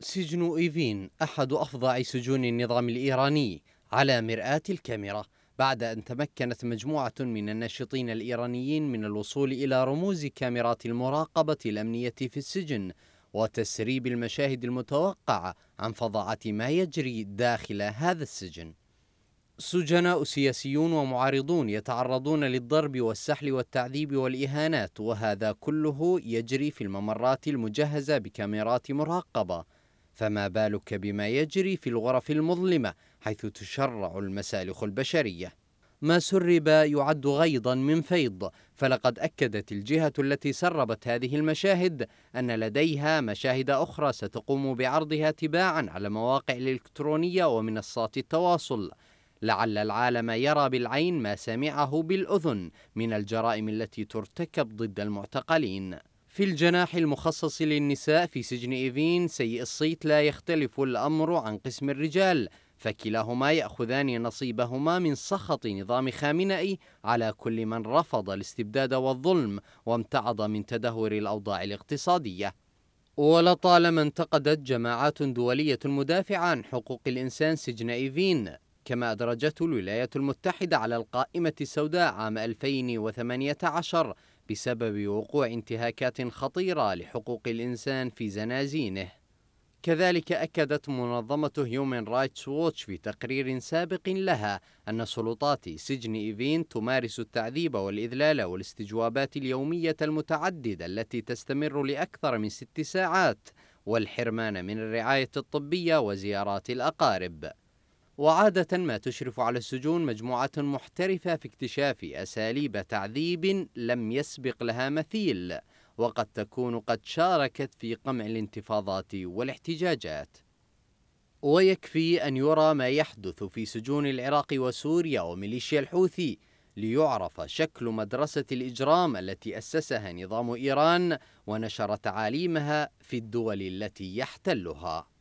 سجن إيفين أحد أفظع سجون النظام الإيراني على مرآة الكاميرا بعد أن تمكنت مجموعة من الناشطين الإيرانيين من الوصول إلى رموز كاميرات المراقبة الأمنية في السجن وتسريب المشاهد المتوقعة عن فظاعة ما يجري داخل هذا السجن سجناء سياسيون ومعارضون يتعرضون للضرب والسحل والتعذيب والإهانات وهذا كله يجري في الممرات المجهزة بكاميرات مراقبة فما بالك بما يجري في الغرف المظلمة حيث تشرع المسالخ البشرية ما سرب يعد غيضا من فيض فلقد أكدت الجهة التي سربت هذه المشاهد أن لديها مشاهد أخرى ستقوم بعرضها تباعا على مواقع الإلكترونية ومنصات التواصل لعل العالم يرى بالعين ما سمعه بالأذن من الجرائم التي ترتكب ضد المعتقلين في الجناح المخصص للنساء في سجن إيفين سيء الصيت لا يختلف الأمر عن قسم الرجال فكلاهما يأخذان نصيبهما من سخط نظام خامنئي على كل من رفض الاستبداد والظلم وامتعض من تدهور الأوضاع الاقتصادية ولطالما انتقدت جماعات دولية مدافعة عن حقوق الإنسان سجن إيفين كما أدرجته الولايات المتحدة على القائمة السوداء عام 2018 بسبب وقوع انتهاكات خطيرة لحقوق الإنسان في زنازينه. كذلك أكدت منظمة هيومن رايتس ووتش في تقرير سابق لها أن سلطات سجن إيفين تمارس التعذيب والإذلال والاستجوابات اليومية المتعددة التي تستمر لأكثر من ست ساعات والحرمان من الرعاية الطبية وزيارات الأقارب. وعادة ما تشرف على السجون مجموعة محترفة في اكتشاف أساليب تعذيب لم يسبق لها مثيل وقد تكون قد شاركت في قمع الانتفاضات والاحتجاجات ويكفي أن يرى ما يحدث في سجون العراق وسوريا وميليشيا الحوثي ليعرف شكل مدرسة الإجرام التي أسسها نظام إيران ونشر تعاليمها في الدول التي يحتلها